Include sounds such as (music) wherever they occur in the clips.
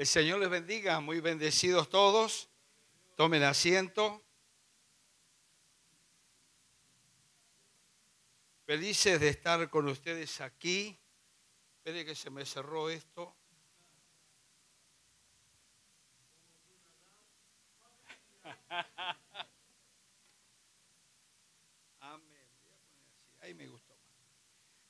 El Señor les bendiga, muy bendecidos todos. Tomen asiento. Felices de estar con ustedes aquí. Espere que se me cerró esto. (laughs) Ahí me gustó.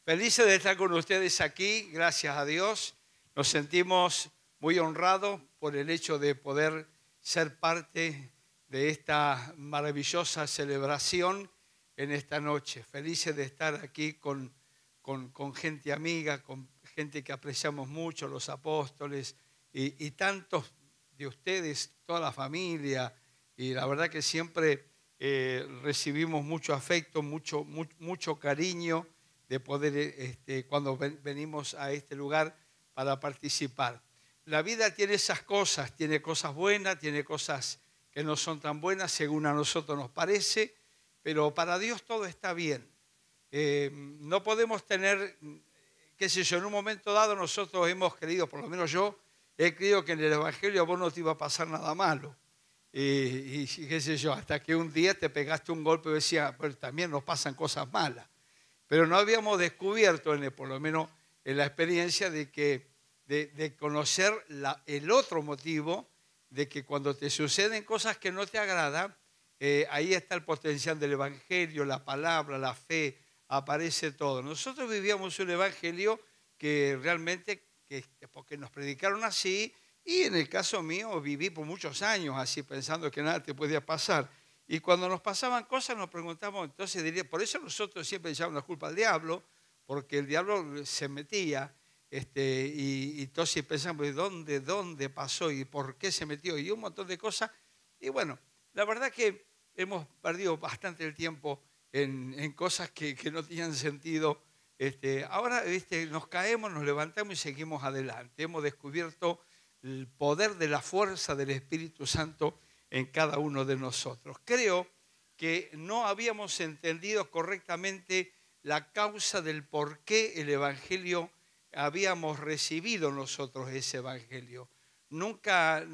Felices de estar con ustedes aquí, gracias a Dios. Nos sentimos muy honrado por el hecho de poder ser parte de esta maravillosa celebración en esta noche. Felices de estar aquí con, gente amiga, con gente que apreciamos mucho, los apóstoles y, tantos de ustedes, toda la familia. Y la verdad que siempre eh, recibimos mucho afecto, mucho, mucho, cariño de poder, este, cuando venimos a este lugar para participar la vida tiene esas cosas, tiene cosas buenas, tiene cosas que no son tan buenas según a nosotros nos parece, pero para Dios todo está bien. Eh, no podemos tener, qué sé yo, en un momento dado nosotros hemos creído, por lo menos yo, he creído que en el Evangelio a vos no te iba a pasar nada malo. Eh, y, qué sé yo, hasta que un día te pegaste un golpe y decías, pero también nos pasan cosas malas. Pero no habíamos descubierto, en por lo menos en la experiencia, de que de, conocer el otro motivo de que cuando te suceden cosas que no te agradan, eh, ahí está el potencial del Evangelio, la palabra, la fe, aparece todo. Nosotros vivíamos un Evangelio que realmente, porque nos predicaron así, y en el caso mío viví por muchos años así, pensando que nada te podía pasar. Y cuando nos pasaban cosas nos preguntamos, entonces diría, por eso nosotros siempre echábamos la culpa al diablo, porque el diablo se metía este, y, todos pensamos, ¿dónde, dónde pasó y por qué se metió? Y un montón de cosas. Y bueno, la verdad que hemos perdido bastante el tiempo en, cosas que, no tenían sentido. Este, ahora nos caemos, nos levantamos y seguimos adelante. Hemos descubierto el poder de la fuerza del Espíritu Santo en cada uno de nosotros. Creo que no habíamos entendido correctamente la causa del por qué el Evangelio habíamos recibido nosotros ese evangelio. Nunca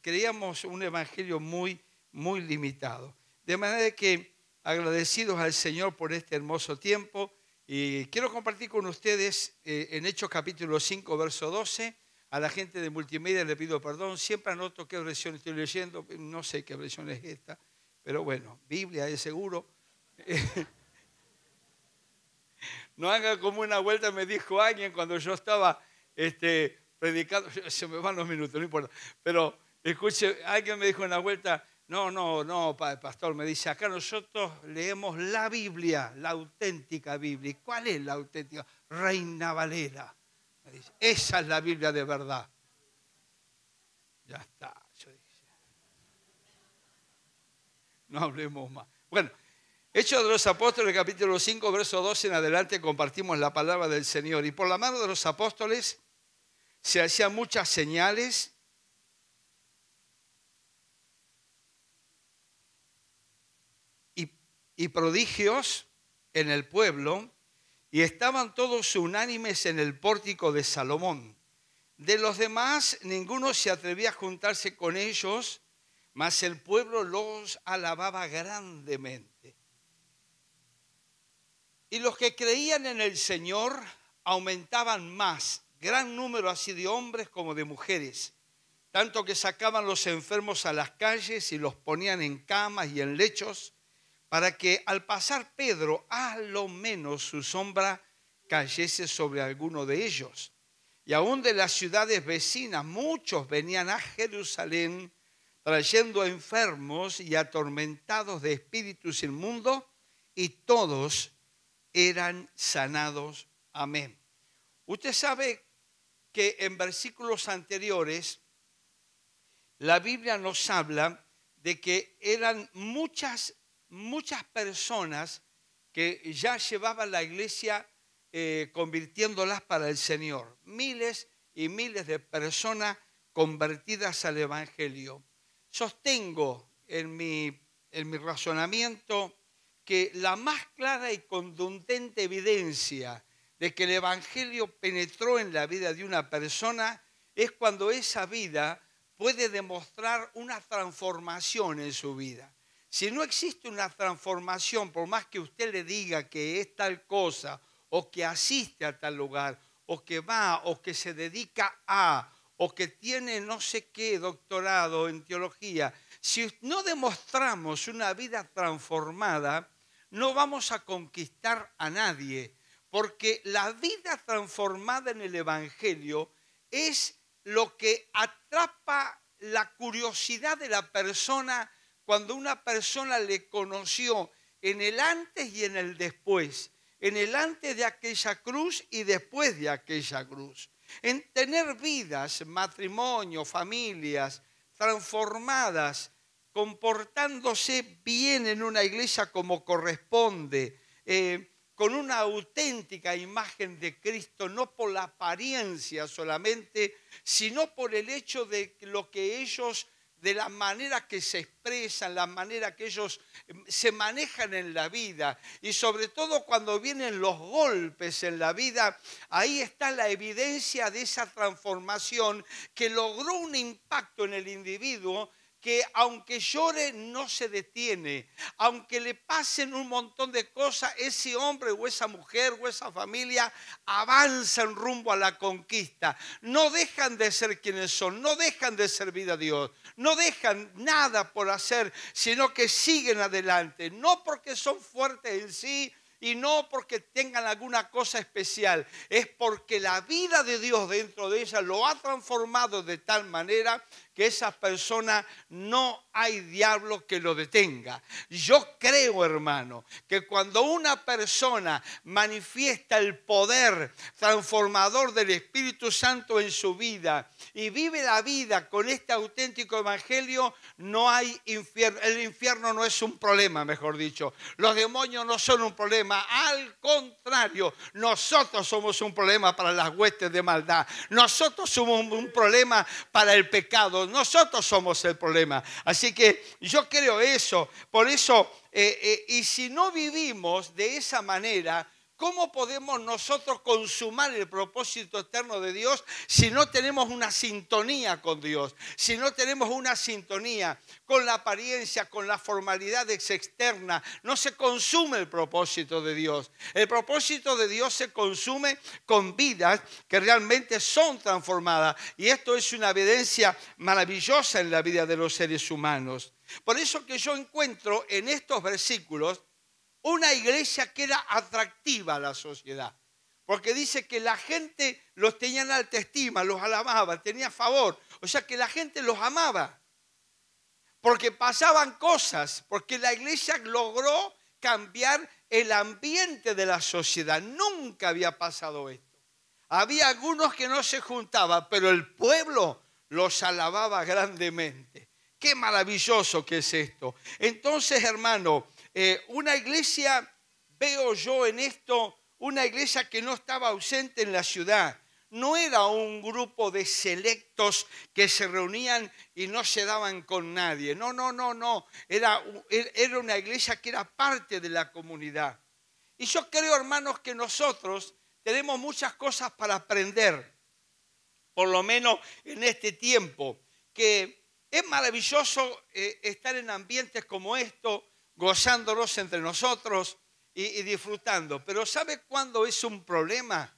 creíamos un evangelio muy, muy limitado. De manera que agradecidos al Señor por este hermoso tiempo. Y quiero compartir con ustedes eh, en Hechos capítulo 5, verso 12. A la gente de multimedia le pido perdón. Siempre anoto qué versión estoy leyendo. No sé qué versión es esta, pero bueno, Biblia es seguro. (laughs) No haga como una vuelta, me dijo alguien cuando yo estaba este, predicando, se me van los minutos, no importa, pero escuche, alguien me dijo en la vuelta, no, no, no, pastor, me dice, acá nosotros leemos la Biblia, la auténtica Biblia. ¿Y cuál es la auténtica? Reina Valera. Me dice, esa es la Biblia de verdad. Ya está, yo dije. No hablemos más. Bueno, Hechos de los Apóstoles, capítulo 5, verso 12 en adelante, compartimos la palabra del Señor. Y por la mano de los apóstoles se hacían muchas señales. Y, y prodigios en el pueblo, y estaban todos unánimes en el pórtico de Salomón. De los demás, ninguno se atrevía a juntarse con ellos, mas el pueblo los alababa grandemente. Y los que creían en el Señor aumentaban más, gran número así de hombres como de mujeres, tanto que sacaban los enfermos a las calles y los ponían en camas y en lechos, para que al pasar Pedro, a lo menos su sombra cayese sobre alguno de ellos. Y aún de las ciudades vecinas, muchos venían a Jerusalén trayendo enfermos y atormentados de espíritus inmundos, y todos eran sanados. Amén. Usted sabe que en versículos anteriores la Biblia nos habla de que eran muchas, muchas personas que ya llevaban la iglesia eh, convirtiéndolas para el Señor. Miles y miles de personas convertidas al Evangelio. Sostengo en mi, en mi razonamiento que la más clara y contundente evidencia de que el Evangelio penetró en la vida de una persona es cuando esa vida puede demostrar una transformación en su vida. Si no existe una transformación, por más que usted le diga que es tal cosa, o que asiste a tal lugar, o que va, o que se dedica a, o que tiene no sé qué doctorado en teología, si no demostramos una vida transformada, no vamos a conquistar a nadie, porque la vida transformada en el Evangelio es lo que atrapa la curiosidad de la persona cuando una persona le conoció en el antes y en el después, en el antes de aquella cruz y después de aquella cruz, en tener vidas, matrimonio, familias transformadas comportándose bien en una iglesia como corresponde, eh, con una auténtica imagen de Cristo, no por la apariencia solamente, sino por el hecho de lo que ellos, de la manera que se expresan, la manera que ellos em, se manejan en la vida. Y sobre todo cuando vienen los golpes en la vida, ahí está la evidencia de esa transformación que logró un impacto en el individuo que aunque llore no se detiene, aunque le pasen un montón de cosas, ese hombre o esa mujer o esa familia en rumbo a la conquista. No dejan de ser quienes son, no dejan de servir a Dios, no dejan nada por hacer, sino que siguen adelante, no porque son fuertes en sí, y no porque tengan alguna cosa especial, es porque la vida de Dios dentro de ella lo ha transformado de tal manera que esa persona no hay diablo que lo detenga. Yo creo, hermano, que cuando una persona manifiesta el poder transformador del Espíritu Santo en su vida y vive la vida con este auténtico evangelio, no hay infierno. El infierno no es un problema, mejor dicho. Los demonios no son un problema. Al contrario, nosotros somos un problema para las huestes de maldad. Nosotros somos un problema para el pecado. Nosotros somos el problema. Así Así que yo creo eso. Por eso, eh, eh, y si no vivimos de esa manera, ¿Cómo podemos nosotros consumar el propósito eterno de Dios si no tenemos una sintonía con Dios? Si no tenemos una sintonía con la apariencia, con la formalidad externa, no se consume el propósito de Dios. El propósito de Dios se consume con vidas que realmente son transformadas. Y esto es una evidencia maravillosa en la vida de los seres humanos. Por eso que yo encuentro en estos versículos una iglesia que era atractiva a la sociedad. Porque dice que la gente los tenía en alta estima, los alababa, tenía favor. O sea que la gente los amaba. Porque pasaban cosas, porque la iglesia logró cambiar el ambiente de la sociedad. Nunca había pasado esto. Había algunos que no se juntaban, pero el pueblo los alababa grandemente. Qué maravilloso que es esto. Entonces, hermano, eh, una iglesia, veo yo en esto, una iglesia que no estaba ausente en la ciudad. No era un grupo de selectos que se reunían y no se daban con nadie. No, no, no, no. Era, er, una iglesia que era parte de la comunidad. Y yo creo, hermanos, que nosotros tenemos muchas cosas para aprender, por lo menos en este tiempo, que es maravilloso eh, estar en ambientes como esto, gozándonos entre nosotros y, disfrutando. Pero ¿sabe cuándo es un problema?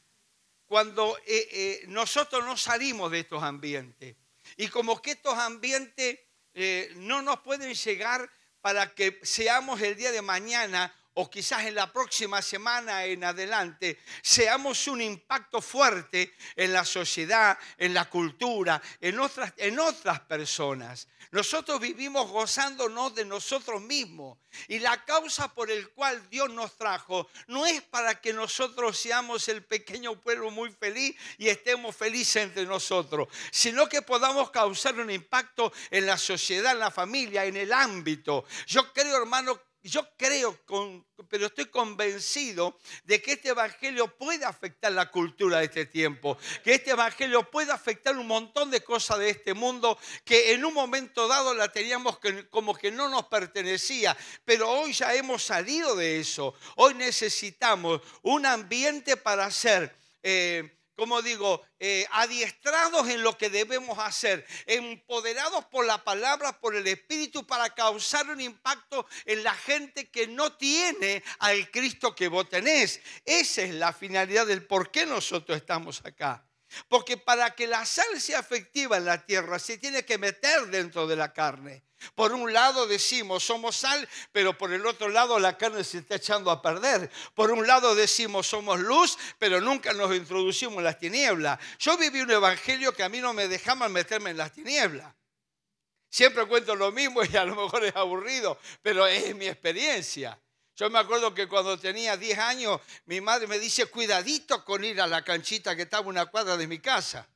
Cuando eh, eh, nosotros no salimos de estos ambientes. Y como que estos ambientes eh, no nos pueden llegar para que seamos el día de mañana o quizás en la próxima semana en adelante, seamos un impacto fuerte en la sociedad, en la cultura, en otras, en otras personas. Nosotros vivimos gozándonos de nosotros mismos y la causa por el cual Dios nos trajo no es para que nosotros seamos el pequeño pueblo muy feliz y estemos felices entre nosotros, sino que podamos causar un impacto en la sociedad, en la familia, en el ámbito. Yo creo, hermano, yo creo, pero estoy convencido de que este Evangelio puede afectar la cultura de este tiempo, que este Evangelio puede afectar un montón de cosas de este mundo que en un momento dado la teníamos como que no nos pertenecía, pero hoy ya hemos salido de eso. Hoy necesitamos un ambiente para ser... Eh, como digo, eh, adiestrados en lo que debemos hacer, empoderados por la palabra, por el Espíritu, para causar un impacto en la gente que no tiene al Cristo que vos tenés. Esa es la finalidad del por qué nosotros estamos acá. Porque para que la sal sea efectiva en la tierra, se tiene que meter dentro de la carne. Por un lado decimos somos sal, pero por el otro lado la carne se está echando a perder. Por un lado decimos somos luz, pero nunca nos introducimos en las tinieblas. Yo viví un evangelio que a mí no me dejaban meterme en las tinieblas. Siempre cuento lo mismo y a lo mejor es aburrido, pero es mi experiencia. Yo me acuerdo que cuando tenía 10 años, mi madre me dice, cuidadito con ir a la canchita que estaba una cuadra de mi casa.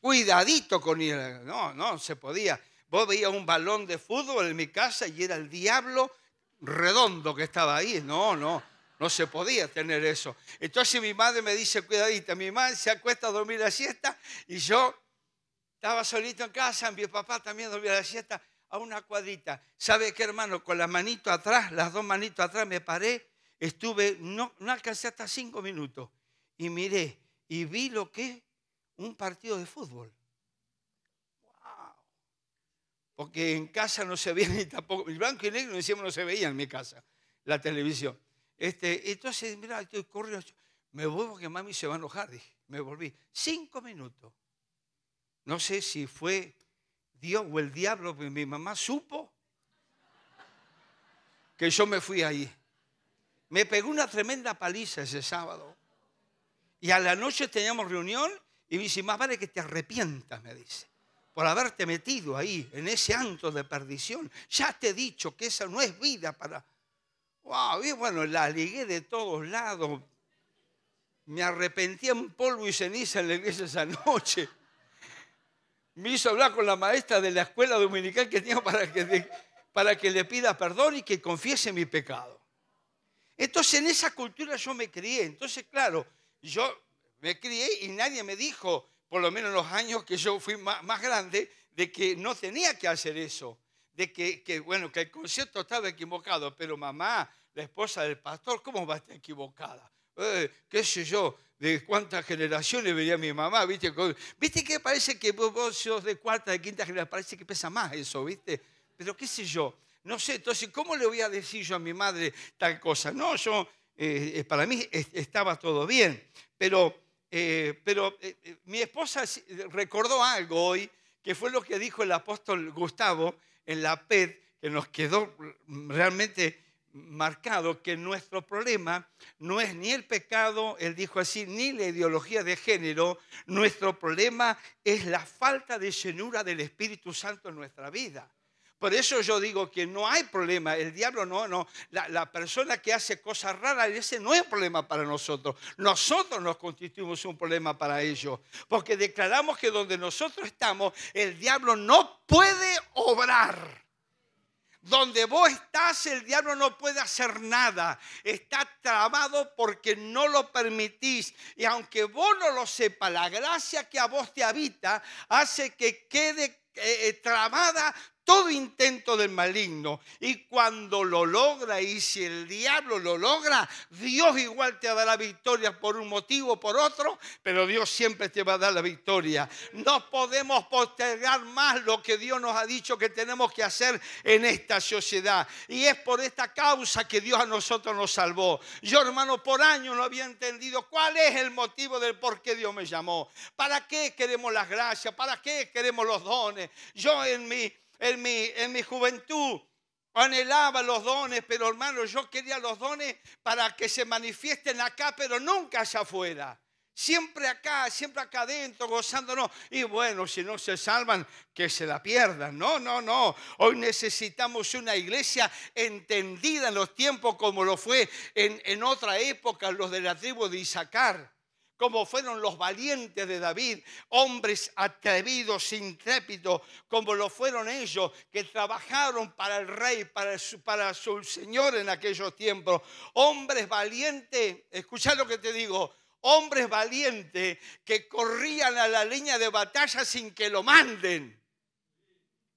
Cuidadito con ir. No, no, se podía. Vos veías un balón de fútbol en mi casa y era el diablo redondo que estaba ahí. No, no, no se podía tener eso. Entonces mi madre me dice, cuidadito. mi madre se acuesta a dormir la siesta y yo estaba solito en casa, mi papá también dormía la siesta a una cuadrita. ¿Sabe qué, hermano? Con las manito atrás, las dos manitos atrás, me paré, estuve, no, no alcancé hasta cinco minutos, y miré y vi lo que es un partido de fútbol. ¡Wow! Porque en casa no se veía (laughs) ni tampoco, el blanco y negro encima no se veía en mi casa, la televisión. Este, entonces, mira, estoy corriendo, me vuelvo que mami se va a enojar, me volví. Cinco minutos. No sé si fue Dios o el diablo, pues, mi mamá supo que yo me fui ahí. Me pegó una tremenda paliza ese sábado. Y a la noche teníamos reunión y me dice, más vale que te arrepientas, me dice, por haberte metido ahí, en ese anto de perdición. Ya te he dicho que esa no es vida para... ¡Wow! Y bueno, la ligué de todos lados. Me arrepentí en polvo y ceniza en la iglesia esa noche me hizo hablar con la maestra de la escuela dominical que tenía para que, para que le pida perdón y que confiese mi pecado. Entonces en esa cultura yo me crié. Entonces, claro, yo me crié y nadie me dijo, por lo menos en los años que yo fui más, grande, de que no tenía que hacer eso. De que, bueno, que el concepto estaba equivocado, pero mamá, la esposa del pastor, ¿cómo va a estar equivocada? Eh, ¿Qué sé yo? de cuántas generaciones venía mi mamá, ¿viste? ¿Viste que parece que vos sos de cuarta, de quinta generación? Parece que pesa más eso, ¿viste? Pero qué sé yo, no sé, entonces, ¿cómo le voy a decir yo a mi madre tal cosa? No, yo, eh, para mí estaba todo bien, pero, eh, pero eh, mi esposa recordó algo hoy, que fue lo que dijo el apóstol Gustavo en la PED, que nos quedó realmente marcado que nuestro problema no es ni el pecado, él dijo así, ni la ideología de género, nuestro problema es la falta de llenura del Espíritu Santo en nuestra vida. Por eso yo digo que no hay problema, el diablo no, no, la, la persona que hace cosas raras, ese no es problema para nosotros, nosotros nos constituimos un problema para ellos, porque declaramos que donde nosotros estamos, el diablo no puede obrar. Donde vos estás, el diablo no puede hacer nada. Está trabado porque no lo permitís. Y aunque vos no lo sepas, la gracia que a vos te habita hace que quede tramada eh, eh, trabada todo intento del maligno. Y cuando lo logra y si el diablo lo logra, Dios igual te dará victoria por un motivo o por otro, pero Dios siempre te va a dar la victoria. No podemos postergar más lo que Dios nos ha dicho que tenemos que hacer en esta sociedad. Y es por esta causa que Dios a nosotros nos salvó. Yo, hermano, por años no había entendido cuál es el motivo del por qué Dios me llamó. ¿Para qué queremos las gracias? ¿Para qué queremos los dones? Yo en mi en mi, juventud anhelaba los dones, pero hermano, yo quería los dones para que se manifiesten acá, pero nunca allá afuera. Siempre acá, siempre acá adentro, gozándonos. Y bueno, si no se salvan, que se la pierdan. No, no, no. Hoy necesitamos una iglesia entendida en los tiempos como lo fue en, en otra época, los de la tribu de Isaacar como fueron los valientes de David, hombres atrevidos, intrépidos, como lo fueron ellos, que trabajaron para el rey, para su, para su señor en aquellos tiempos. Hombres valientes, escucha lo que te digo, hombres valientes que corrían a la línea de batalla sin que lo manden.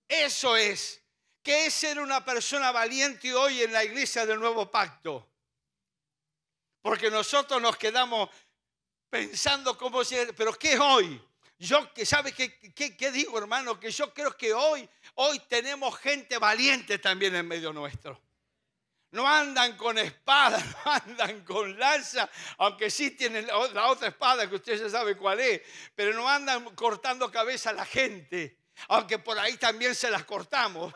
Eso es, que es ser una persona valiente hoy en la iglesia del nuevo pacto. Porque nosotros nos quedamos pensando cómo si, pero ¿qué es hoy? Yo, que ¿sabe qué, qué, qué, digo, hermano? Que yo creo que hoy, hoy tenemos gente valiente también en medio nuestro. No andan con espada, (laughs) no andan con lanza, aunque sí tienen la otra espada que usted ya sabe cuál es, pero no andan cortando cabeza a la gente, aunque por ahí también se las cortamos.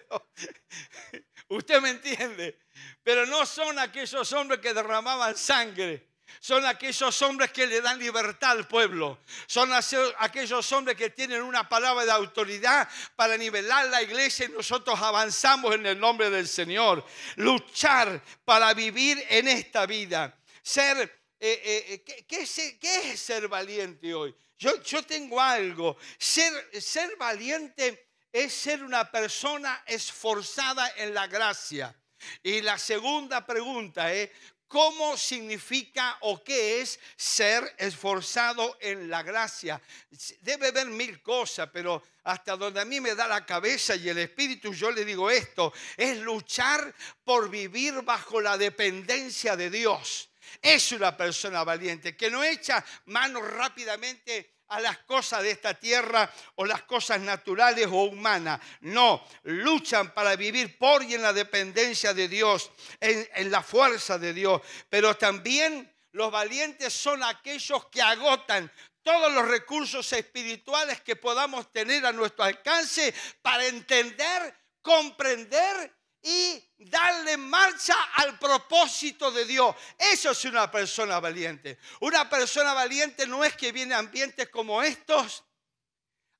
(laughs) (laughs) usted me entiende, pero no son aquellos hombres que derramaban sangre son aquellos hombres que le dan libertad al pueblo. Son aquellos hombres que tienen una palabra de autoridad para nivelar la iglesia y nosotros avanzamos en el nombre del Señor. Luchar para vivir en esta vida. Ser eh, eh, eh, ¿qué, es, ser valiente hoy? Yo, yo tengo algo. Ser, ser, valiente es ser una persona esforzada en la gracia. Y la segunda pregunta es, cómo significa o qué es ser esforzado en la gracia. Debe haber mil cosas, pero hasta donde a mí me da la cabeza y el espíritu, yo le digo esto, es luchar por vivir bajo la dependencia de Dios. Es una persona valiente que no echa manos rápidamente a las cosas de esta tierra o las cosas naturales o humanas. No, luchan para vivir por y en la dependencia de Dios, en, en la fuerza de Dios. Pero también los valientes son aquellos que agotan todos los recursos espirituales que podamos tener a nuestro alcance para entender, comprender y darle marcha al propósito de Dios. Eso es una persona valiente. Una persona valiente no es que viene a ambientes como estos,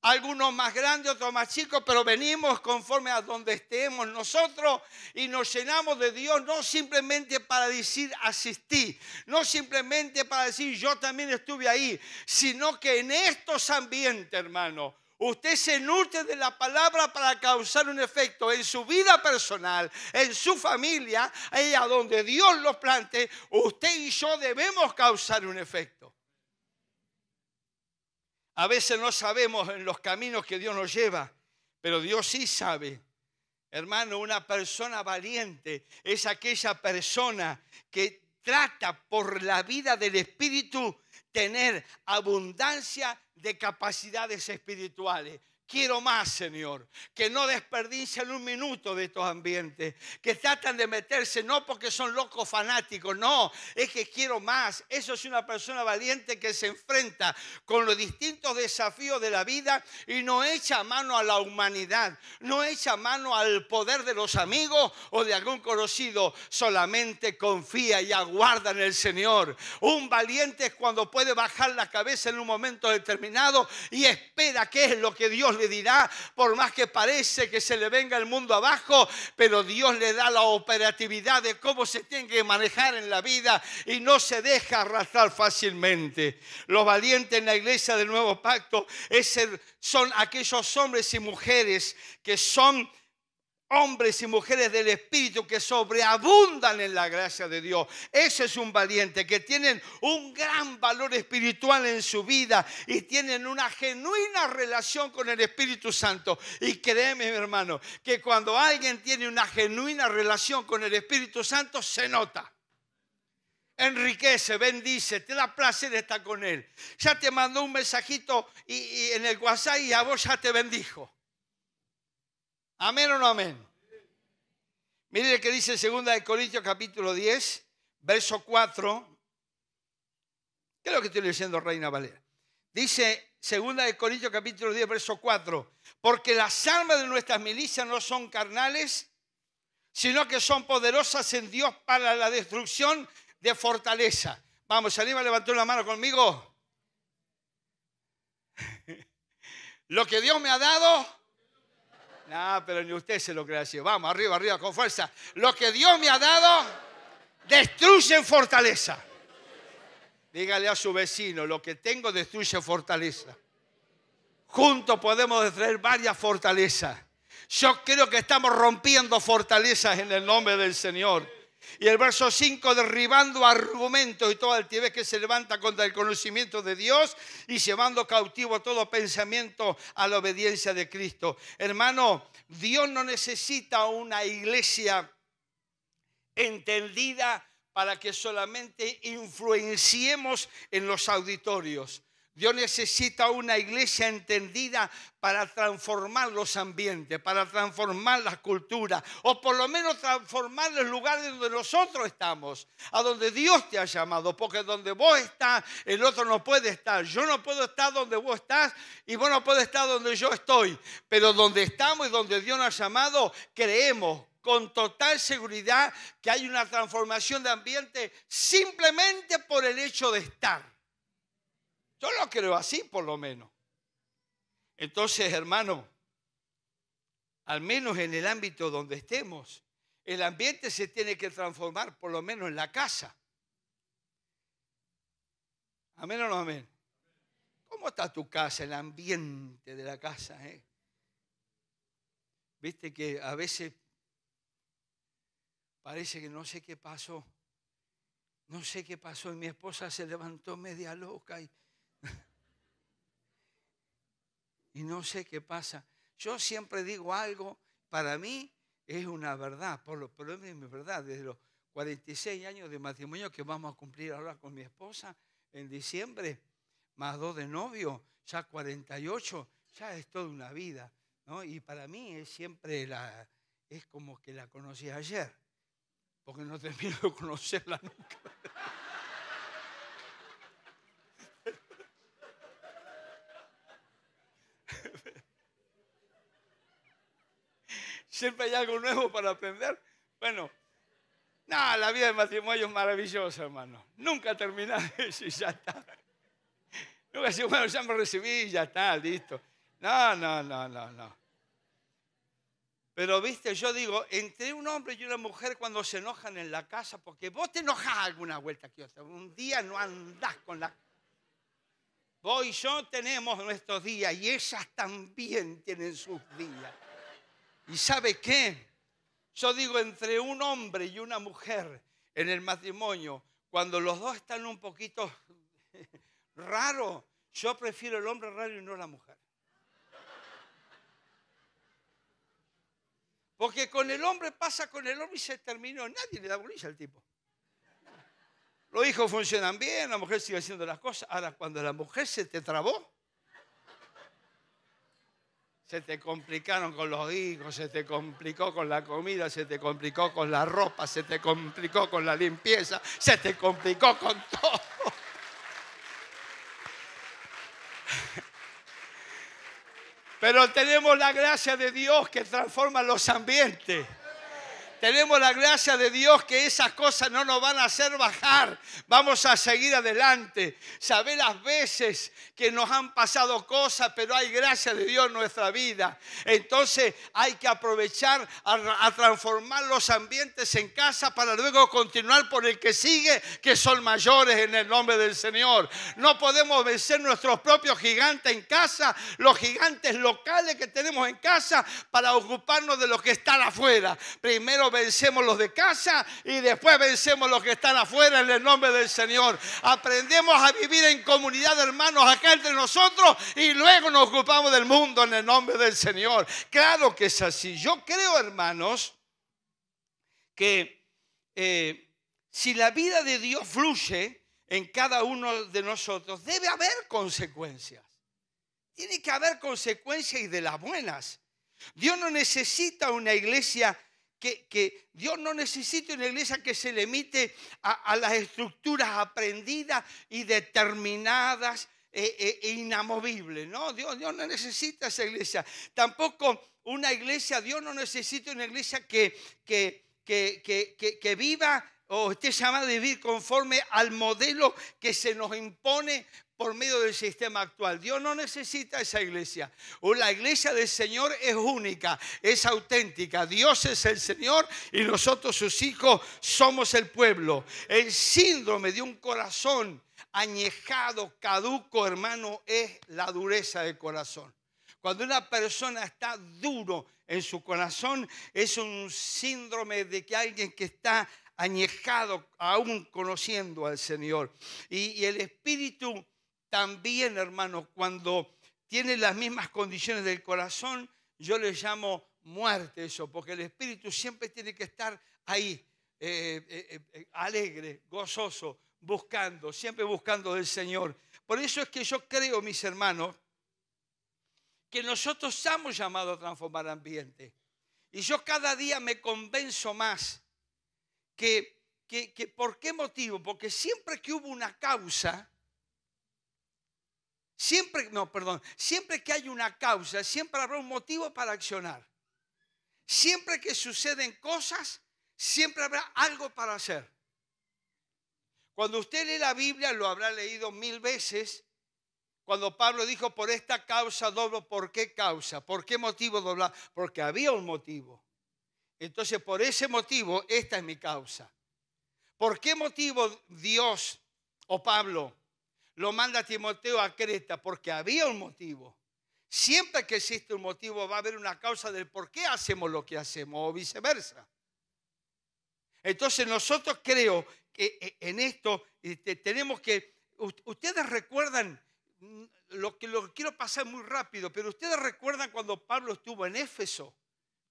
algunos más grandes, otros más chicos, pero venimos conforme a donde estemos nosotros y nos llenamos de Dios, no simplemente para decir asistí, no simplemente para decir yo también estuve ahí, sino que en estos ambientes, hermano, Usted se nutre de la palabra para causar un efecto en su vida personal, en su familia, allá donde Dios los plante, usted y yo debemos causar un efecto. A veces no sabemos en los caminos que Dios nos lleva, pero Dios sí sabe. Hermano, una persona valiente es aquella persona que trata por la vida del Espíritu tener abundancia de capacidades espirituales quiero más, Señor. Que no desperdicien un minuto de estos ambientes. Que tratan de meterse, no porque son locos fanáticos, no, es que quiero más. Eso es una persona valiente que se enfrenta con los distintos desafíos de la vida y no echa mano a la humanidad, no echa mano al poder de los amigos o de algún conocido. Solamente confía y aguarda en el Señor. Un valiente es cuando puede bajar la cabeza en un momento determinado y espera qué es lo que Dios le dirá, por más que parece que se le venga el mundo abajo, pero Dios le da la operatividad de cómo se tiene que manejar en la vida y no se deja arrastrar fácilmente. Los valientes en la iglesia del nuevo pacto es son aquellos hombres y mujeres que son hombres y mujeres del Espíritu que sobreabundan en la gracia de Dios. Ese es un valiente, que tienen un gran valor espiritual en su vida y tienen una genuina relación con el Espíritu Santo. Y créeme, mi hermano, que cuando alguien tiene una genuina relación con el Espíritu Santo, se nota enriquece, bendice, te da placer estar con Él. Ya te mandó un mensajito y, en el WhatsApp y a vos ya te bendijo. Amén o no amén. Mire que dice 2 Corintios capítulo 10, verso 4. ¿Qué es lo que estoy leyendo, Reina Valera? Dice 2 Corintios capítulo 10, verso 4. Porque las armas de nuestras milicias no son carnales, sino que son poderosas en Dios para la destrucción de fortaleza. Vamos, anima a levantar la mano conmigo. (laughs) Lo que Dios me ha dado, no, pero ni usted se lo cree así. Vamos, arriba, arriba, con fuerza. Lo que Dios me ha dado, destruye fortaleza. Dígale a su vecino, lo que tengo destruye fortaleza. Juntos podemos destruir varias fortalezas. Yo creo que estamos rompiendo fortalezas en el nombre del Señor. Y el verso 5, derribando argumentos y toda altivez que se levanta contra el conocimiento de Dios y llevando cautivo todo pensamiento a la obediencia de Cristo. Hermano, Dios no necesita una iglesia entendida para que solamente influenciemos en los auditorios. Dios necesita una iglesia entendida para transformar los ambientes, para transformar las culturas, o por lo menos transformar los lugares donde nosotros estamos, a donde Dios te ha llamado, porque donde vos estás, el otro no puede estar. Yo no puedo estar donde vos estás y vos no puedes estar donde yo estoy, pero donde estamos y donde Dios nos ha llamado, creemos con total seguridad que hay una transformación de ambiente simplemente por el hecho de estar. Yo lo creo así por lo menos. Entonces, hermano, al menos en el ámbito donde estemos, el ambiente se tiene que transformar, por lo menos en la casa. Amén o no amén. ¿Cómo está tu casa, el ambiente de la casa? Eh? Viste que a veces parece que no sé qué pasó. No sé qué pasó y mi esposa se levantó media loca y y no sé qué pasa. Yo siempre digo algo, para mí es una verdad, por los problemas es mi verdad, desde los 46 años de matrimonio que vamos a cumplir ahora con mi esposa en diciembre, más dos de novio, ya 48, ya es toda una vida, ¿no? Y para mí es siempre la, es como que la conocí ayer, porque no termino de conocerla nunca. (laughs) Siempre hay algo nuevo para aprender. Bueno, no, la vida de matrimonio es maravillosa, hermano. Nunca terminás y ya está. Nunca decís, bueno, ya me recibí, ya está, listo. No, no, no, no, no. Pero viste, yo digo, entre un hombre y una mujer cuando se enojan en la casa, porque vos te enojas alguna vuelta que otra, un día no andás con la... Vos y yo tenemos nuestros días y ellas también tienen sus días. ¿Y sabe qué? Yo digo, entre un hombre y una mujer en el matrimonio, cuando los dos están un poquito (laughs) raros, yo prefiero el hombre raro y no la mujer. Porque con el hombre pasa con el hombre y se terminó. Nadie le da bolilla al tipo. Los hijos funcionan bien, la mujer sigue haciendo las cosas. Ahora, cuando la mujer se te trabó, se te complicaron con los hijos, se te complicó con la comida, se te complicó con la ropa, se te complicó con la limpieza, se te complicó con todo. Pero tenemos la gracia de Dios que transforma los ambientes. Tenemos la gracia de Dios que esas cosas no nos van a hacer bajar. Vamos a seguir adelante. Saber las veces que nos han pasado cosas, pero hay gracia de Dios en nuestra vida. Entonces hay que aprovechar a, transformar los ambientes en casa para luego continuar por el que sigue, que son mayores en el nombre del Señor. No podemos vencer nuestros propios gigantes en casa, los gigantes locales que tenemos en casa, para ocuparnos de los que están afuera. Primero vencemos los de casa y después vencemos los que están afuera en el nombre del Señor. Aprendemos a vivir en comunidad, hermanos, acá entre nosotros y luego nos ocupamos del mundo en el nombre del Señor. Claro que es así. Yo creo, hermanos, que eh, si la vida de Dios fluye en cada uno de nosotros, debe haber consecuencias. Tiene que haber consecuencias y de las buenas. Dios no necesita una iglesia que, Dios no necesita una iglesia que se limite a, a las estructuras aprendidas y determinadas e, inamovibles, No, Dios, Dios no necesita esa iglesia. Tampoco una iglesia, Dios no necesita una iglesia que, que, que, que viva o esté llamada a vivir conforme al modelo que se nos impone por medio del sistema actual. Dios no necesita esa iglesia. La iglesia del Señor es única, es auténtica. Dios es el Señor y nosotros sus hijos somos el pueblo. El síndrome de un corazón añejado, caduco, hermano, es la dureza del corazón. Cuando una persona está duro en su corazón, es un síndrome de que alguien que está añejado, aún conociendo al Señor. Y, y el espíritu también, hermanos, cuando tiene las mismas condiciones del corazón, yo le llamo muerte eso, porque el espíritu siempre tiene que estar ahí, eh, eh, eh, alegre, gozoso, buscando, siempre buscando del Señor. Por eso es que yo creo, mis hermanos, que nosotros estamos llamados a transformar ambiente. Y yo cada día me convenzo más que, por qué motivo, porque siempre que hubo una causa, Siempre, no, perdón, siempre que hay una causa, siempre habrá un motivo para accionar. Siempre que suceden cosas, siempre habrá algo para hacer. Cuando usted lee la Biblia, lo habrá leído mil veces, cuando Pablo dijo, por esta causa doblo, ¿por qué causa? ¿Por qué motivo doblar? Porque había un motivo. Entonces, por ese motivo, esta es mi causa. ¿Por qué motivo Dios o Pablo lo manda Timoteo a Creta porque había un motivo. Siempre que existe un motivo va a haber una causa del por qué hacemos lo que hacemos o viceversa. Entonces nosotros creo que eh, en esto este, tenemos que, ustedes recuerdan, mm, lo que lo quiero pasar muy rápido, pero ustedes recuerdan cuando Pablo estuvo en Éfeso,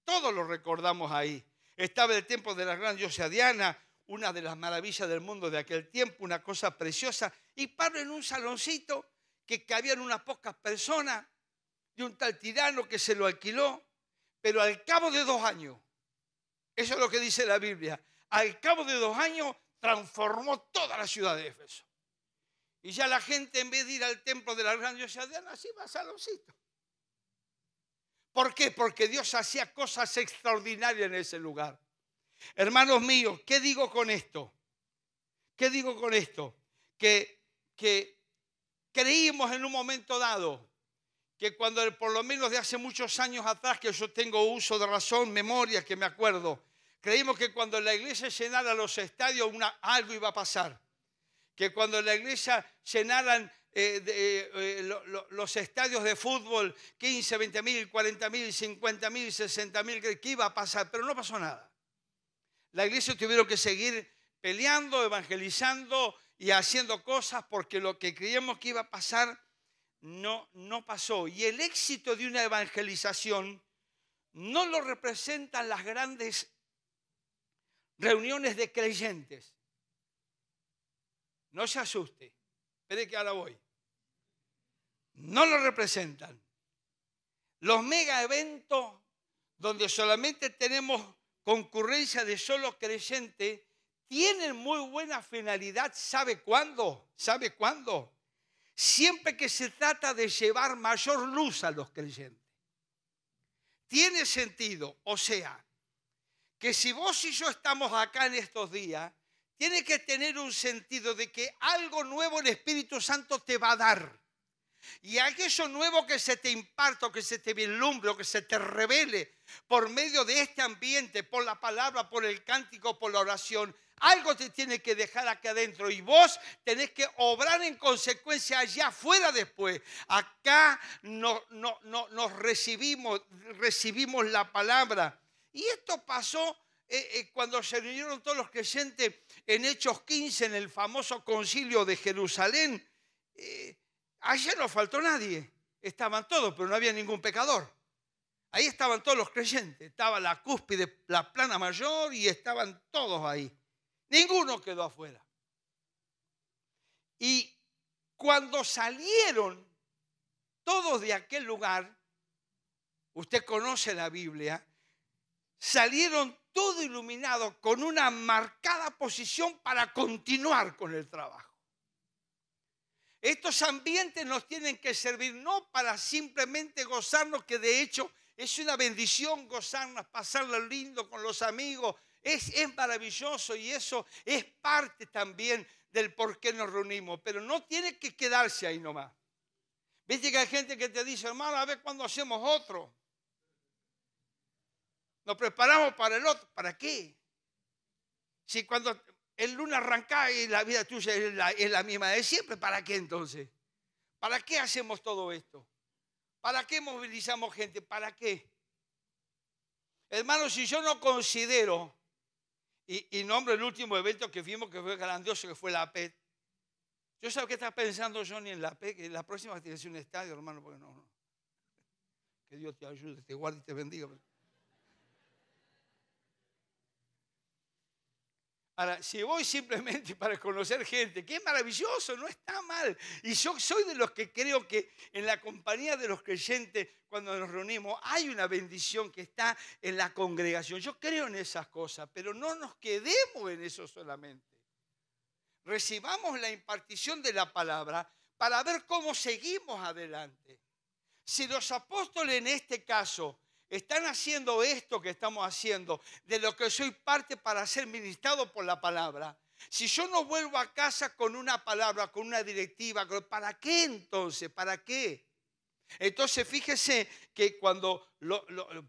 todos lo recordamos ahí. Estaba el templo de la gran diosa Diana, una de las maravillas del mundo de aquel tiempo, una cosa preciosa. Y Pablo en un saloncito que cabían unas pocas personas de un tal tirano que se lo alquiló, pero al cabo de dos años, eso es lo que dice la Biblia, al cabo de dos años transformó toda la ciudad de Éfeso. Y ya la gente en vez de ir al templo de la gran diosa Diana, así va a saloncito. ¿Por qué? Porque Dios hacía cosas extraordinarias en ese lugar. Hermanos míos, ¿qué digo con esto? ¿Qué digo con esto? Que, que creímos en un momento dado que cuando por lo menos de hace muchos años atrás que yo tengo uso de razón, memoria, que me acuerdo, creímos que cuando la iglesia llenara los estadios una, algo iba a pasar. Que cuando la iglesia llenaran eh, eh, eh, los estadios de fútbol, 15, 20 mil, 40 mil, 50 mil, 60 mil, que iba a pasar, pero no pasó nada la iglesia tuvieron que seguir peleando, evangelizando y haciendo cosas porque lo que creíamos que iba a pasar no, no pasó. Y el éxito de una evangelización no lo representan las grandes reuniones de creyentes. No se asuste, espere que ahora voy. No lo representan. Los mega eventos donde solamente tenemos concurrencia de solo creyente, tiene muy buena finalidad, ¿sabe cuándo? ¿Sabe cuándo? Siempre que se trata de llevar mayor luz a los creyentes. Tiene sentido, o sea, que si vos y yo estamos acá en estos días, tiene que tener un sentido de que algo nuevo el Espíritu Santo te va a dar. Y aquello nuevo que se te imparta, que se te vislumbre, que se te revele por medio de este ambiente, por la palabra, por el cántico, por la oración, algo te tiene que dejar acá adentro y vos tenés que obrar en consecuencia allá afuera después. Acá no, nos recibimos, recibimos la palabra. Y esto pasó eh, eh, cuando se reunieron todos los creyentes en Hechos 15, en el famoso concilio de Jerusalén. Eh, Ayer no faltó nadie. Estaban todos, pero no había ningún pecador. Ahí estaban todos los creyentes. Estaba la cúspide, la plana mayor y estaban todos ahí. Ninguno quedó afuera. Y cuando salieron todos de aquel lugar, usted conoce la Biblia, salieron todo iluminados con una marcada posición para continuar con el trabajo. Estos ambientes nos tienen que servir no para simplemente gozarnos, que de hecho es una bendición gozarnos, pasarlo lindo con los amigos. Es, es maravilloso y eso es parte también del por qué nos reunimos. Pero no tiene que quedarse ahí nomás. Viste que hay gente que te dice, hermano, a ver cuándo hacemos otro. Nos preparamos para el otro. ¿Para qué? Si cuando el lunes arranca y la vida tuya es la, misma de siempre. ¿Para qué entonces? ¿Para qué hacemos todo esto? ¿Para qué movilizamos gente? ¿Para qué? Hermano, si yo no considero, y, nombro el último evento que vimos que fue grandioso, que fue la PET, yo sé que está pensando Johnny en la PET, que la próxima tiene que ser un estadio, hermano, porque no, no. Que Dios te ayude, te guarde y te bendiga. si voy simplemente (laughs) para conocer gente, qué maravilloso, no está mal. Y yo soy de los que creo que en la compañía de los creyentes, cuando nos reunimos, hay una bendición que está en la congregación. Yo creo en esas cosas, pero no nos quedemos en eso solamente. Recibamos la impartición de la palabra para ver cómo seguimos adelante. Si los apóstoles en este caso están haciendo esto que estamos haciendo, de lo que soy parte para ser ministrado por la palabra, si yo no vuelvo a casa con una palabra, con una directiva, ¿para qué entonces? ¿Para qué? Entonces fíjese que cuando,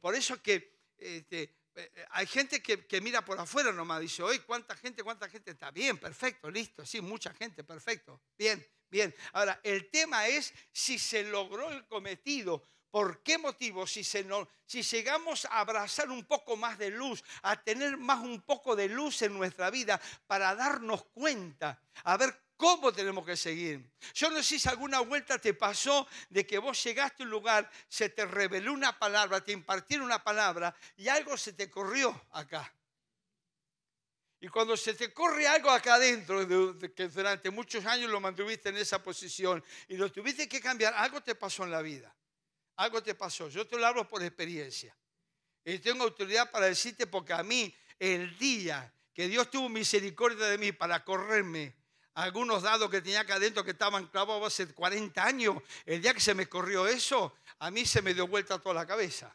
por eso que este, eh, hay gente que, mira por afuera nomás, dice, hoy cuánta gente, cuánta gente está bien, perfecto, listo, sí, mucha gente, perfecto, bien, bien. Ahora, el tema es si se logró el cometido, ¿Por qué motivo? Si, llegamos a abrazar un poco más de luz, a tener más un poco de luz en nuestra vida para darnos cuenta, a ver cómo tenemos que seguir. Yo no sé si alguna vuelta te pasó de que vos llegaste a un lugar, se te reveló una palabra, te impartieron una palabra y algo se te corrió acá. Y cuando se te corre algo acá adentro, que durante muchos años lo mantuviste en esa posición y lo tuviste que cambiar, algo te pasó en la vida algo te pasó. Yo te lo hablo por experiencia. Y tengo autoridad para decirte porque a mí el día que Dios tuvo misericordia de mí para correrme algunos dados que tenía acá adentro que estaban clavados hace 40 años, el día que se me corrió eso, a mí se me dio vuelta toda la cabeza.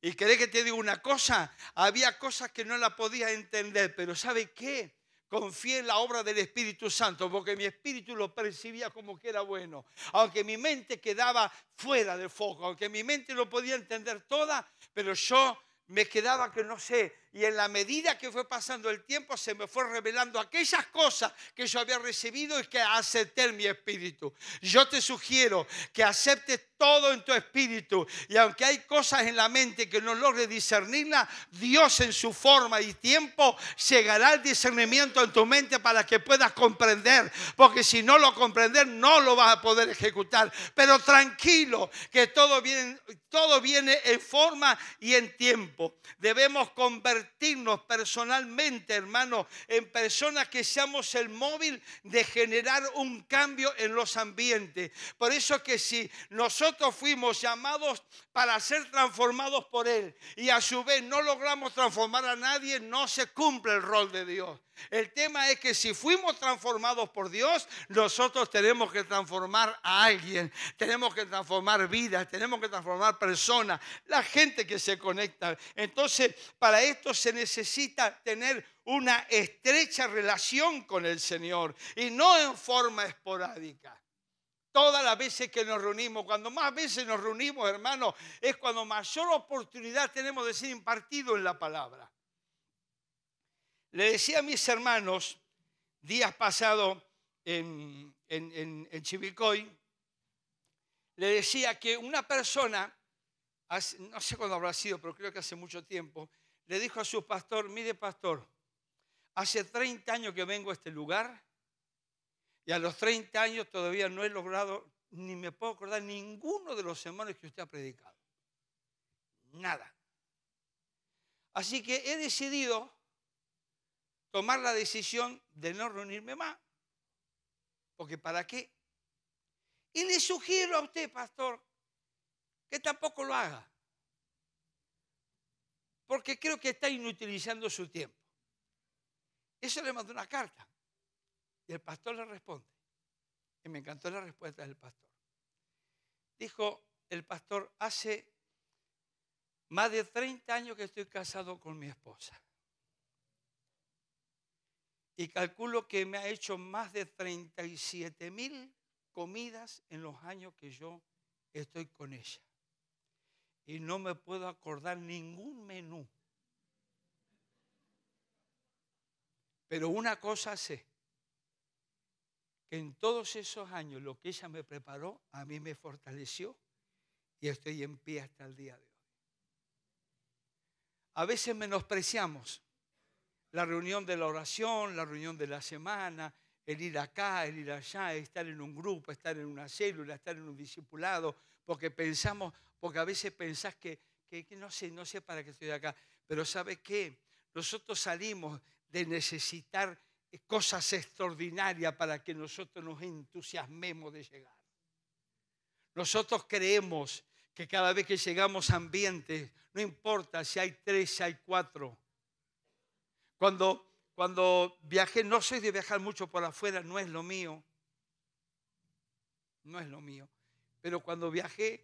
Y querés que te digo una cosa, había cosas que no la podía entender, pero ¿sabe qué? confié en la obra del Espíritu Santo, porque mi espíritu lo percibía como que era bueno. Aunque mi mente quedaba fuera del foco, aunque mi mente lo podía entender toda, pero yo me quedaba que no sé, y en la medida que fue pasando el tiempo, se me fue revelando aquellas cosas que yo había recibido y que acepté en mi espíritu. Yo te sugiero que aceptes todo en tu espíritu. Y aunque hay cosas en la mente que no logres discernirla, Dios en su forma y tiempo llegará el discernimiento en tu mente para que puedas comprender. Porque si no lo comprender, no lo vas a poder ejecutar. Pero tranquilo, que todo viene, todo viene en forma y en tiempo. Debemos convertir convertirnos personalmente, hermano, en personas que seamos el móvil de generar un cambio en los ambientes. Por eso que si nosotros fuimos llamados para ser transformados por Él y a su vez no logramos transformar a nadie, no se cumple el rol de Dios. El tema es que si fuimos transformados por Dios, nosotros tenemos que transformar a alguien, tenemos que transformar vidas, tenemos que transformar personas, la gente que se conecta. Entonces, para esto se necesita tener una estrecha relación con el Señor y no en forma esporádica. Todas las veces que nos reunimos, cuando más veces nos reunimos, hermanos, es cuando mayor oportunidad tenemos de ser impartidos en la palabra. Le decía a mis hermanos, días pasados en, en, le decía que una persona, no sé cuándo habrá sido, pero creo que hace mucho tiempo, le dijo a su pastor, mire pastor, hace 30 años que vengo a este lugar y a los 30 años todavía no he logrado, ni me puedo acordar ninguno de los sermones que usted ha predicado. Nada. Así que he decidido tomar la decisión de no reunirme más. Porque ¿para qué? Y le sugiero a usted, pastor, que tampoco lo haga. Porque creo que está inutilizando su tiempo. Eso le mandó una carta. Y el pastor le responde. Y me encantó la respuesta del pastor. Dijo el pastor, hace más de 30 años que estoy casado con mi esposa y calculo que me ha hecho más de 37 mil comidas en los años que yo estoy con ella. Y no me puedo acordar ningún menú. Pero una cosa sé, que en todos esos años lo que ella me preparó a mí me fortaleció y estoy en pie hasta el día de hoy. A veces menospreciamos la reunión de la oración, la reunión de la semana, el ir acá, el ir allá, estar en un grupo, estar en una célula, estar en un discipulado, porque pensamos, porque a veces pensás que, no sé, no sé para qué estoy acá, pero ¿sabe qué? Nosotros salimos de necesitar cosas extraordinarias para que nosotros nos entusiasmemos de llegar. Nosotros creemos que cada vez que llegamos a ambientes, no importa si hay tres, si hay cuatro, cuando, cuando viajé, no soy de viajar mucho por afuera, no es lo mío. No es lo mío. Pero cuando viajé,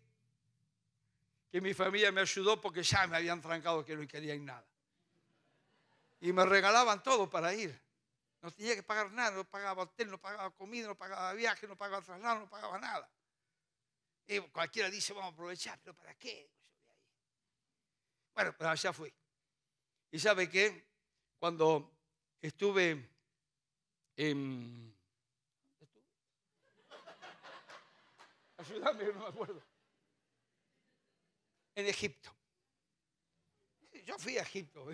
que mi familia me ayudó porque ya me habían trancado que no querían nada. Y me regalaban todo para ir. No tenía que pagar nada, no pagaba hotel, no pagaba comida, no pagaba viaje, no pagaba traslado, no pagaba nada. Y cualquiera dice, vamos a aprovechar, pero ¿para qué? Bueno, pero allá fui. ¿Y sabe qué? cuando estuve en... no me acuerdo. En Egipto. Yo fui a Egipto,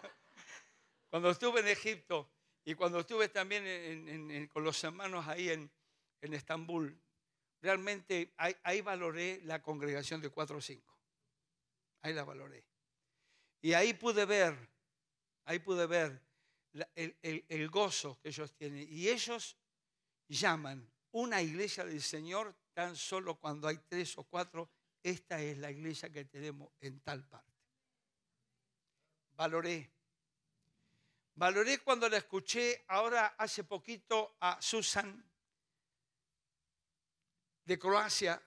(laughs) Cuando estuve en Egipto y cuando estuve también con los hermanos ahí en, Estambul, realmente ahí, valoré la congregación de 4 o 5. Ahí la valoré. Y ahí pude ver Ahí pude ver el, el gozo que ellos tienen. Y ellos llaman una iglesia del Señor tan solo cuando hay tres o cuatro. Esta es la iglesia que tenemos en tal parte. Valoré. Valoré cuando la escuché ahora hace poquito a Susan de Croacia,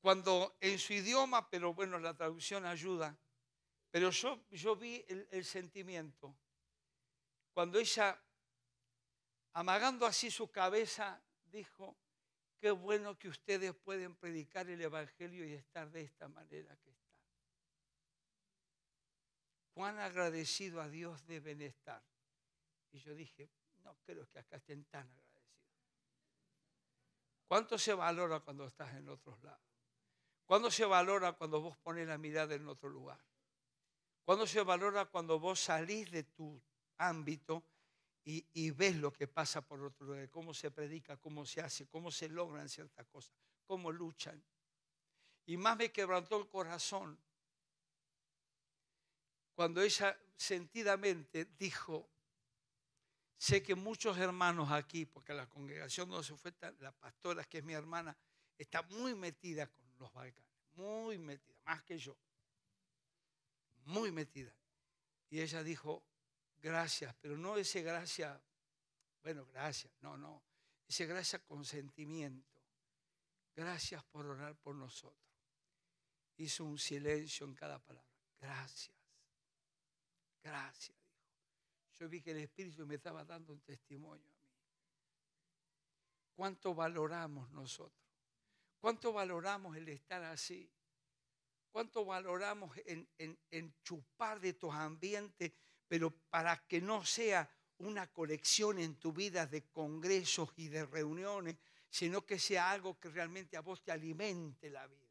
cuando en su idioma, pero bueno, la traducción ayuda, pero yo, yo vi el, el sentimiento. Cuando ella, amagando así su cabeza, dijo, qué bueno que ustedes pueden predicar el Evangelio y estar de esta manera que están. Cuán agradecido a Dios deben estar. Y yo dije, no creo que acá estén tan agradecidos. ¿Cuánto se valora cuando estás en otros lados? cuánto se valora cuando vos pones la mirada en otro lugar? ¿Cuándo se valora? Cuando vos salís de tu ámbito y, ves lo que pasa por otro lado, cómo se predica, cómo se hace, cómo se logran ciertas cosas, cómo luchan. Y más me quebrantó el corazón cuando ella sentidamente dijo, sé que muchos hermanos aquí, porque la congregación no se fue la pastora que es mi hermana, está muy metida con los Balcanes, muy metida, más que yo muy metida. Y ella dijo, gracias, pero no ese gracias, bueno, gracias, no, no, ese gracias consentimiento. Gracias por orar por nosotros. Hizo un silencio en cada palabra. Gracias. Gracias, dijo. Yo vi que el Espíritu me estaba dando un testimonio a mí. ¿Cuánto valoramos nosotros? ¿Cuánto valoramos el estar así? ¿Cuánto valoramos en, chupar de tus ambientes, pero para que no sea una colección en tu vida de congresos y de reuniones, sino que sea algo que realmente a vos te alimente la vida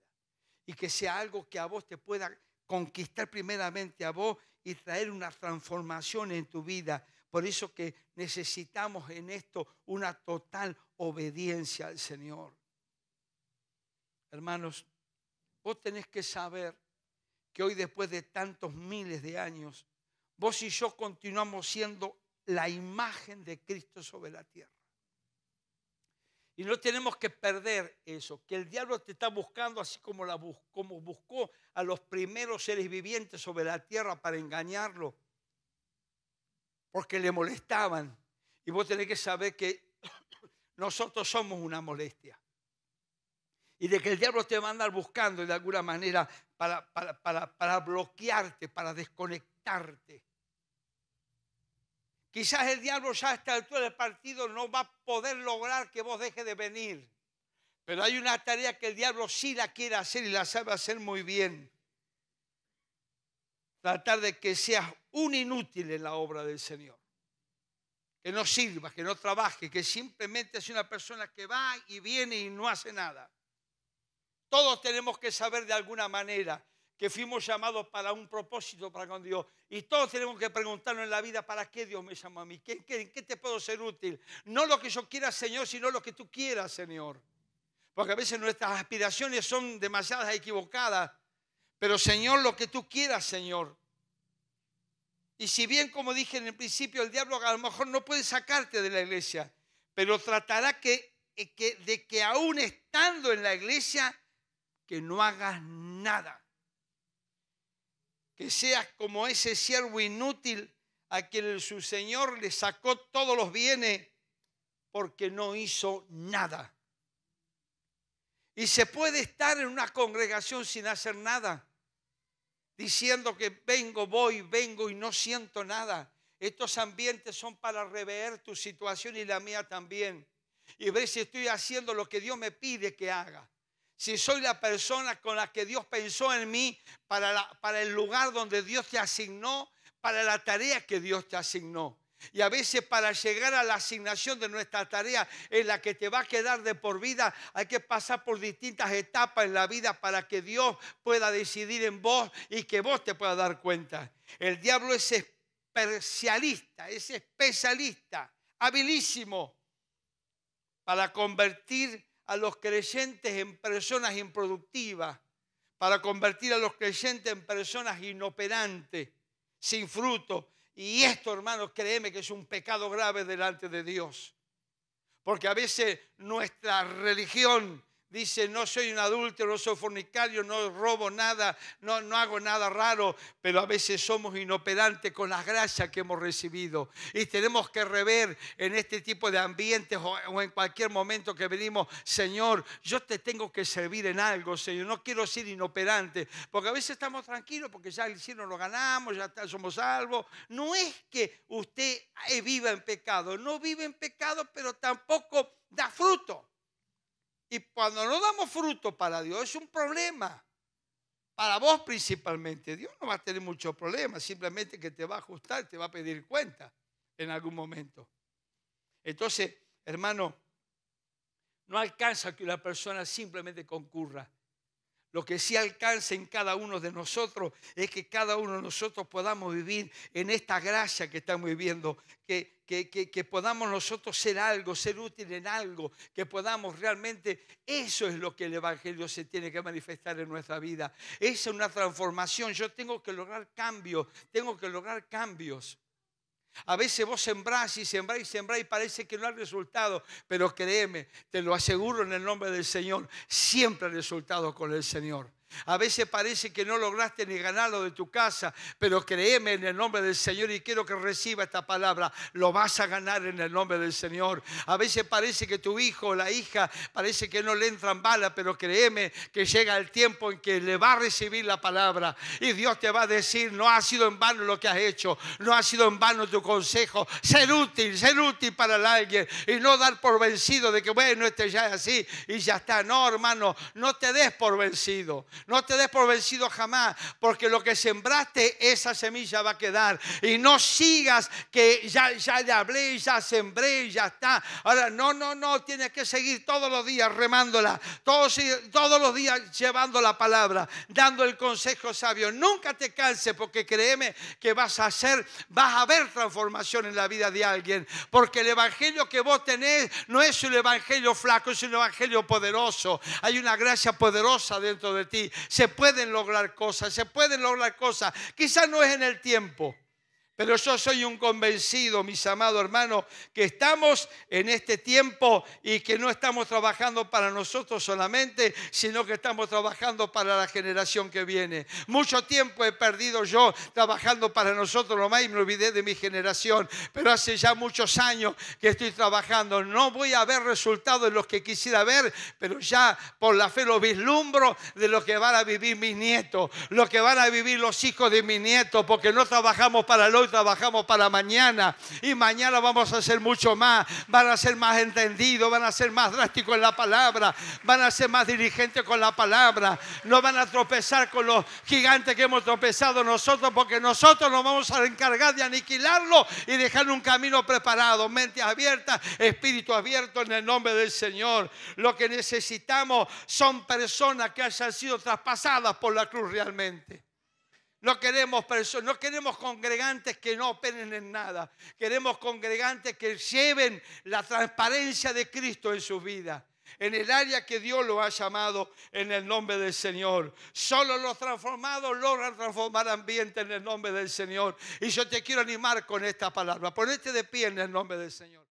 y que sea algo que a vos te pueda conquistar primeramente a vos y traer una transformación en tu vida. Por eso que necesitamos en esto una total obediencia al Señor. Hermanos, Vos tenés que saber que hoy después de tantos miles de años, vos y yo continuamos siendo la imagen de Cristo sobre la tierra. Y no tenemos que perder eso, que el diablo te está buscando así como, la como buscó a los primeros seres vivientes sobre la tierra para engañarlo, porque le molestaban. Y vos tenés que saber que (coughs) nosotros somos una molestia y de que el diablo te va a andar buscando de alguna manera para, para, bloquearte, para desconectarte. Quizás el diablo ya a esta altura del partido no va a poder lograr que vos dejes de venir. Pero hay una tarea que el diablo sí la quiere hacer y la sabe hacer muy bien. Tratar de que seas un inútil en la obra del Señor. Que no sirva, que no trabaje, que simplemente es una persona que va y viene y no hace nada. Todos tenemos que saber de alguna manera que fuimos llamados para un propósito para con Dios. Y todos tenemos que preguntarnos en la vida, ¿para qué Dios me llamó a mí? en qué te puedo ser útil? No lo que yo quiera, Señor, sino lo que tú quieras, Señor. Porque a veces nuestras aspiraciones son demasiadas equivocadas. Pero, Señor, lo que tú quieras, Señor. Y si bien, como dije en el principio, el diablo a lo mejor no puede sacarte de la iglesia, pero tratará que, de que aún estando en la iglesia, que no hagas nada. Que seas como ese siervo inútil a quien su Señor le sacó todos los bienes porque no hizo nada. Y se puede estar en una congregación sin hacer nada, diciendo que vengo, voy, vengo y no siento nada. Estos ambientes son para rever tu situación y la mía también. Y ver si estoy haciendo lo que Dios me pide que haga si soy la persona con la que Dios pensó en mí, para, el lugar donde Dios te asignó, para la tarea que Dios te asignó. Y a veces para llegar a la asignación de nuestra tarea en la que te va a quedar de por vida, hay que pasar por distintas etapas en la vida para que Dios pueda decidir en vos y que vos te puedas dar cuenta. El diablo es especialista, es especialista, habilísimo para convertir a los creyentes en personas improductivas, para convertir a los creyentes en personas inoperantes, sin fruto. Y esto, hermanos, créeme que es un pecado grave delante de Dios. Porque a veces nuestra religión, dice, no soy un adulto, no soy fornicario, no robo nada, no, no hago nada raro, pero a veces somos inoperantes con las gracias que hemos recibido. Y tenemos que rever en este tipo de ambientes o, en cualquier momento que venimos, Señor, yo te tengo que servir en algo, Señor, no quiero ser inoperante, porque a veces estamos tranquilos porque ya el cielo lo ganamos, ya somos salvos. No es que usted eh, viva en pecado, no vive en pecado, pero tampoco da fruto. Y cuando no damos fruto para Dios es un problema. Para vos principalmente. Dios no va a tener muchos problemas, simplemente que te va a ajustar, te va a pedir cuenta en algún momento. Entonces, hermano, no alcanza que una persona simplemente concurra. Lo que sí alcanza en cada uno de nosotros es que cada uno de nosotros podamos vivir en esta gracia que estamos viviendo, que que, podamos nosotros ser algo, ser útil en algo, que podamos realmente, eso es lo que el Evangelio se tiene que manifestar en nuestra vida. Esa Es una transformación, yo tengo que lograr cambios, tengo que lograr cambios. A veces vos sembrás y sembrás y sembrás y parece que no hay resultado, pero créeme, te lo aseguro en el nombre del Señor, siempre hay resultado con el Señor. A veces parece que no lograste ni ganar lo de tu casa, pero créeme en el nombre del Señor y quiero que reciba esta palabra. Lo vas a ganar en el nombre del Señor. A veces parece que tu hijo o la hija parece que no le entran balas, pero créeme que llega el tiempo en que le va a recibir la palabra y Dios te va a decir, no ha sido en vano lo que has hecho, no ha sido en vano tu consejo. Ser útil, ser útil para alguien y no dar por vencido de que bueno, este ya es así y ya está. No, hermano, no te des por vencido. No te des por vencido jamás, porque lo que sembraste, esa semilla va a quedar. Y no sigas que ya, ya le hablé, ya sembré, ya está. Ahora, no, no, no, tienes que seguir todos los días remándola, todos, todos los días llevando la palabra, dando el consejo sabio. Nunca te canses, porque créeme que vas a hacer, vas a ver transformación en la vida de alguien, porque el evangelio que vos tenés no es un evangelio flaco, es un evangelio poderoso. Hay una gracia poderosa dentro de ti se pueden lograr cosas, se pueden lograr cosas. Quizás no es en el tiempo, pero yo soy un convencido, mis amados hermanos, que estamos en este tiempo y que no estamos trabajando para nosotros solamente, sino que estamos trabajando para la generación que viene. Mucho tiempo he perdido yo trabajando para nosotros nomás y me olvidé de mi generación. Pero hace ya muchos años que estoy trabajando. No voy a ver resultados en los que quisiera ver, pero ya por la fe lo vislumbro de lo que van a vivir mis nietos, lo que van a vivir los hijos de mis nietos, porque no trabajamos para el otro trabajamos para mañana y mañana vamos a hacer mucho más. Van a ser más entendidos, van a ser más drásticos en la palabra, van a ser más dirigentes con la palabra. No van a tropezar con los gigantes que hemos tropezado nosotros porque nosotros nos vamos a encargar de aniquilarlo y dejar un camino preparado, mente abierta, espíritu abierto en el nombre del Señor. Lo que necesitamos son personas que hayan sido traspasadas por la cruz realmente. No queremos, no queremos congregantes que no operen en nada. Queremos congregantes que lleven la transparencia de Cristo en su vida. En el área que Dios lo ha llamado en el nombre del Señor. Solo los transformados logran transformar ambiente en el nombre del Señor. Y yo te quiero animar con esta palabra. Ponerte de pie en el nombre del Señor.